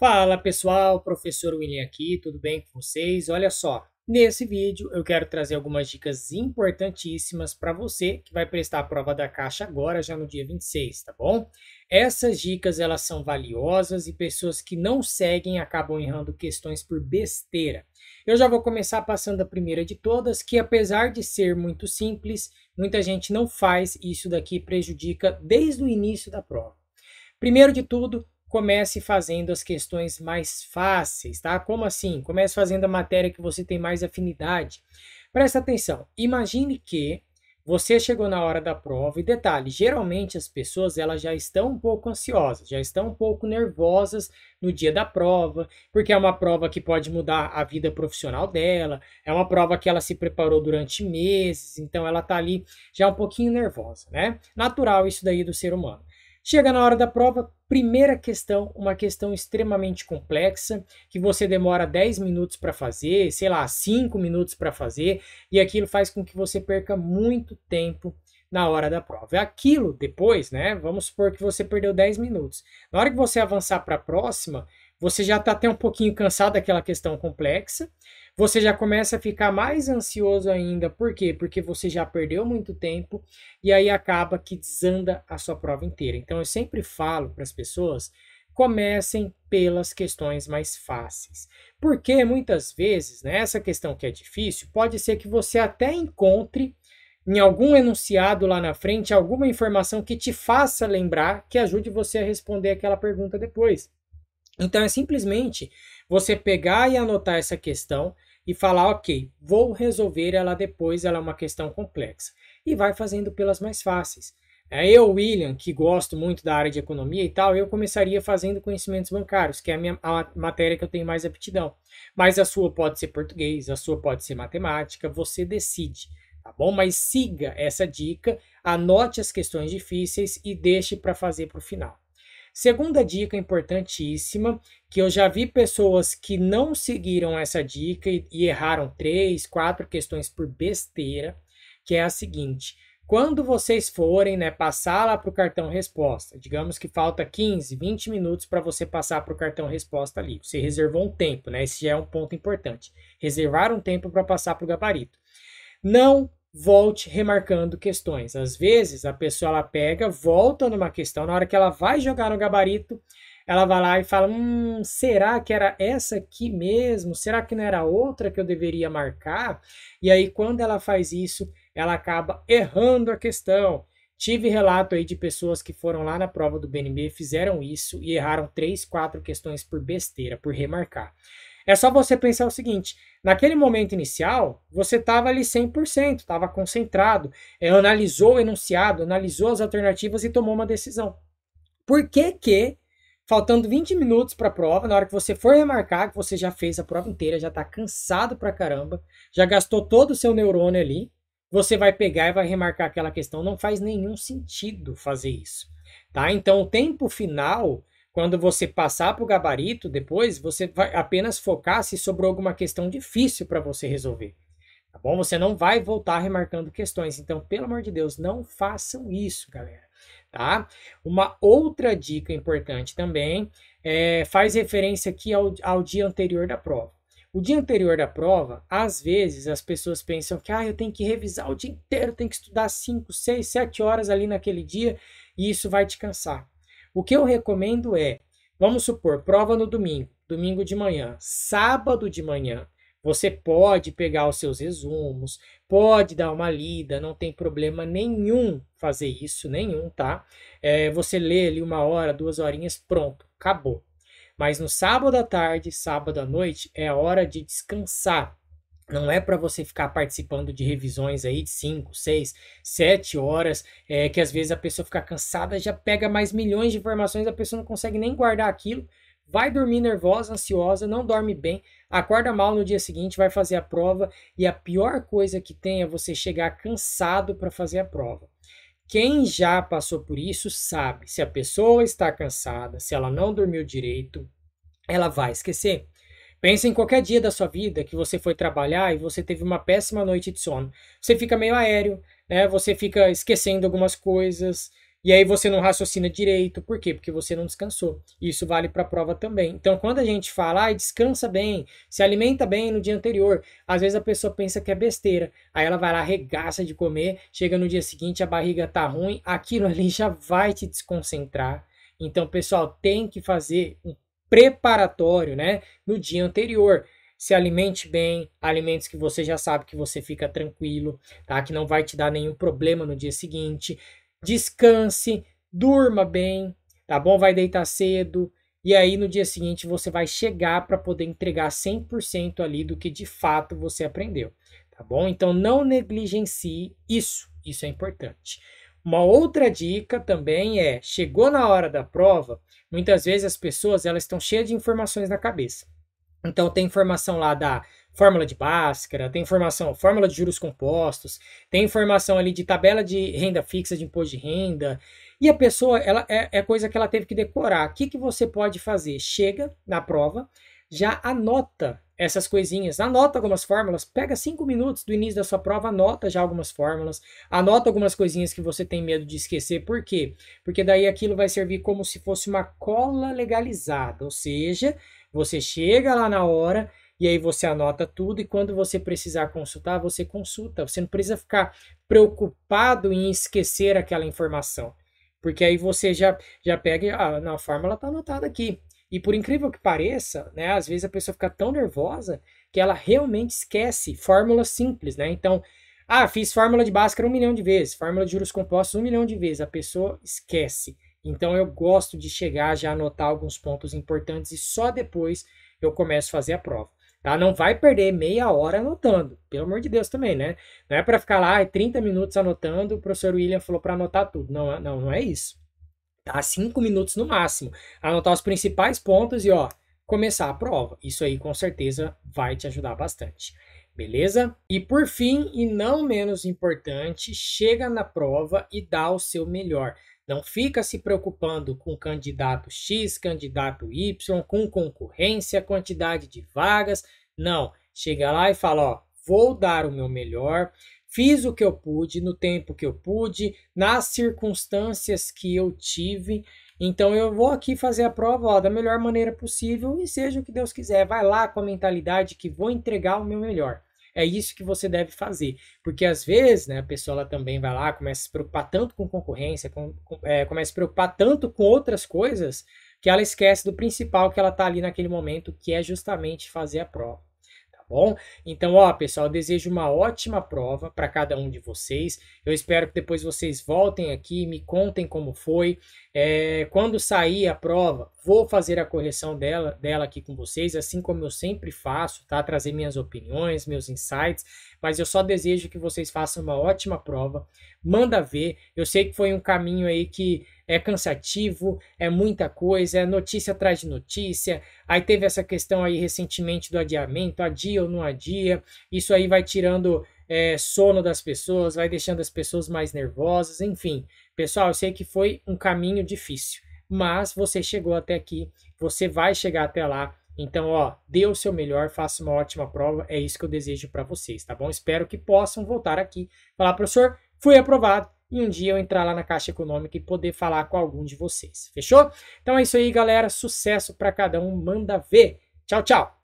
Fala pessoal, professor William aqui, tudo bem com vocês? Olha só, nesse vídeo eu quero trazer algumas dicas importantíssimas para você que vai prestar a prova da Caixa agora, já no dia 26, tá bom? Essas dicas elas são valiosas e pessoas que não seguem acabam errando questões por besteira. Eu já vou começar passando a primeira de todas, que apesar de ser muito simples, muita gente não faz e isso daqui prejudica desde o início da prova. Primeiro de tudo, comece fazendo as questões mais fáceis, tá? Como assim? Comece fazendo a matéria que você tem mais afinidade. Presta atenção. Imagine que você chegou na hora da prova e detalhe, geralmente as pessoas elas já estão um pouco ansiosas, já estão um pouco nervosas no dia da prova, porque é uma prova que pode mudar a vida profissional dela, é uma prova que ela se preparou durante meses, então ela está ali já um pouquinho nervosa, né? Natural isso daí do ser humano. Chega na hora da prova, primeira questão, uma questão extremamente complexa, que você demora 10 minutos para fazer, sei lá, 5 minutos para fazer, e aquilo faz com que você perca muito tempo na hora da prova. É aquilo depois, né? Vamos supor que você perdeu 10 minutos. Na hora que você avançar para a próxima, você já está até um pouquinho cansado daquela questão complexa, você já começa a ficar mais ansioso ainda, por quê? Porque você já perdeu muito tempo e aí acaba que desanda a sua prova inteira. Então eu sempre falo para as pessoas comecem pelas questões mais fáceis. Porque muitas vezes, né, essa questão que é difícil, pode ser que você até encontre em algum enunciado lá na frente alguma informação que te faça lembrar, que ajude você a responder aquela pergunta depois. Então é simplesmente você pegar e anotar essa questão e falar, ok, vou resolver ela depois, ela é uma questão complexa. E vai fazendo pelas mais fáceis. É, eu, William, que gosto muito da área de economia e tal, eu começaria fazendo conhecimentos bancários, que é a, minha, a matéria que eu tenho mais aptidão. Mas a sua pode ser português, a sua pode ser matemática, você decide, tá bom? Mas siga essa dica, anote as questões difíceis e deixe para fazer para o final. Segunda dica importantíssima, que eu já vi pessoas que não seguiram essa dica e, e erraram três, quatro questões por besteira, que é a seguinte: quando vocês forem né, passar lá para o cartão resposta, digamos que falta 15, 20 minutos para você passar para o cartão resposta ali. Você reservou um tempo, né? Esse já é um ponto importante. Reservar um tempo para passar para o gabarito. Não volte remarcando questões. Às vezes, a pessoa ela pega, volta numa questão, na hora que ela vai jogar no gabarito, ela vai lá e fala: Hum, será que era essa aqui mesmo? Será que não era outra que eu deveria marcar? E aí, quando ela faz isso, ela acaba errando a questão. Tive relato aí de pessoas que foram lá na prova do BNB, fizeram isso e erraram três, quatro questões por besteira, por remarcar. É só você pensar o seguinte: naquele momento inicial, você estava ali 100%, estava concentrado, é, analisou o enunciado, analisou as alternativas e tomou uma decisão. Por que que, faltando 20 minutos para a prova, na hora que você for remarcar que você já fez a prova inteira, já está cansado pra caramba, já gastou todo o seu neurônio ali, você vai pegar e vai remarcar aquela questão? Não faz nenhum sentido fazer isso. Tá? Então, o tempo final quando você passar para o gabarito depois, você vai apenas focar se sobrou alguma questão difícil para você resolver. Tá bom? Você não vai voltar remarcando questões. Então, pelo amor de Deus, não façam isso, galera. Tá? Uma outra dica importante também é, faz referência aqui ao, ao dia anterior da prova. O dia anterior da prova, às vezes as pessoas pensam que ah, eu tenho que revisar o dia inteiro, tenho que estudar 5, 6, 7 horas ali naquele dia e isso vai te cansar. O que eu recomendo é, vamos supor, prova no domingo, domingo de manhã, sábado de manhã. Você pode pegar os seus resumos, pode dar uma lida, não tem problema nenhum fazer isso, nenhum, tá? É, você lê ali uma hora, duas horinhas, pronto, acabou. Mas no sábado à tarde, sábado à noite, é a hora de descansar. Não é para você ficar participando de revisões aí de 5, 6, 7 horas, é, que às vezes a pessoa fica cansada, já pega mais milhões de informações, a pessoa não consegue nem guardar aquilo, vai dormir nervosa, ansiosa, não dorme bem, acorda mal no dia seguinte, vai fazer a prova e a pior coisa que tem é você chegar cansado para fazer a prova. Quem já passou por isso sabe, se a pessoa está cansada, se ela não dormiu direito, ela vai esquecer. Pensa em qualquer dia da sua vida que você foi trabalhar e você teve uma péssima noite de sono. Você fica meio aéreo, né? Você fica esquecendo algumas coisas, e aí você não raciocina direito, por quê? Porque você não descansou. Isso vale para a prova também. Então, quando a gente fala, ah, descansa bem, se alimenta bem no dia anterior, às vezes a pessoa pensa que é besteira. Aí ela vai lá, arregaça de comer, chega no dia seguinte, a barriga tá ruim, aquilo ali já vai te desconcentrar. Então, pessoal, tem que fazer um preparatório, né, no dia anterior. Se alimente bem, alimentos que você já sabe que você fica tranquilo, tá? Que não vai te dar nenhum problema no dia seguinte. Descanse, durma bem, tá bom? Vai deitar cedo, e aí no dia seguinte você vai chegar para poder entregar 100% ali do que de fato você aprendeu, tá bom? Então não negligencie isso, isso é importante. Uma outra dica também é, chegou na hora da prova, muitas vezes as pessoas elas estão cheias de informações na cabeça. Então tem informação lá da fórmula de Bhaskara, tem informação fórmula de juros compostos, tem informação ali de tabela de renda fixa de imposto de renda. E a pessoa, ela é, é coisa que ela teve que decorar. O que, que você pode fazer? Chega na prova, já anota essas coisinhas. Anota algumas fórmulas, pega cinco minutos do início da sua prova, anota já algumas fórmulas, anota algumas coisinhas que você tem medo de esquecer. Por quê? Porque daí aquilo vai servir como se fosse uma cola legalizada, ou seja, você chega lá na hora e aí você anota tudo e quando você precisar consultar, você consulta. Você não precisa ficar preocupado em esquecer aquela informação. Porque aí você já, já pega, ah, na fórmula está anotada aqui. E por incrível que pareça, né, às vezes a pessoa fica tão nervosa que ela realmente esquece fórmulas simples, né? Então, ah, fiz fórmula de Bhaskara um milhão de vezes, fórmula de juros compostos um milhão de vezes, a pessoa esquece. Então eu gosto de chegar já a anotar alguns pontos importantes e só depois eu começo a fazer a prova. Tá? Não vai perder meia hora anotando, pelo amor de Deus também, né? Não é para ficar lá 30 minutos anotando, o professor William falou para anotar tudo. Não, não, não é isso a cinco minutos no máximo. Anotar os principais pontos e ó, começar a prova. Isso aí com certeza vai te ajudar bastante. Beleza? E por fim, e não menos importante, chega na prova e dá o seu melhor. Não fica se preocupando com candidato X, candidato Y, com concorrência, quantidade de vagas. Não. Chega lá e fala, ó, vou dar o meu melhor, Fiz o que eu pude, no tempo que eu pude, nas circunstâncias que eu tive. Então eu vou aqui fazer a prova ó, da melhor maneira possível e seja o que Deus quiser. Vai lá com a mentalidade que vou entregar o meu melhor. É isso que você deve fazer. Porque às vezes né, a pessoa também vai lá, começa a se preocupar tanto com concorrência, com, com, é, começa a se preocupar tanto com outras coisas, que ela esquece do principal que ela está ali naquele momento, que é justamente fazer a prova bom? Então, ó, pessoal, desejo uma ótima prova para cada um de vocês. Eu espero que depois vocês voltem aqui, me contem como foi. É, quando sair a prova, Vou fazer a correção dela, dela aqui com vocês, assim como eu sempre faço, tá? Trazer minhas opiniões, meus insights, mas eu só desejo que vocês façam uma ótima prova. Manda ver. Eu sei que foi um caminho aí que é cansativo, é muita coisa, é notícia atrás de notícia. Aí teve essa questão aí recentemente do adiamento, adia ou não adia. Isso aí vai tirando é, sono das pessoas, vai deixando as pessoas mais nervosas, enfim. Pessoal, eu sei que foi um caminho difícil mas você chegou até aqui, você vai chegar até lá. Então, ó, dê o seu melhor, faça uma ótima prova, é isso que eu desejo para vocês, tá bom? Espero que possam voltar aqui, falar, professor, fui aprovado, e um dia eu entrar lá na Caixa Econômica e poder falar com algum de vocês, fechou? Então é isso aí, galera, sucesso para cada um, manda ver. Tchau, tchau!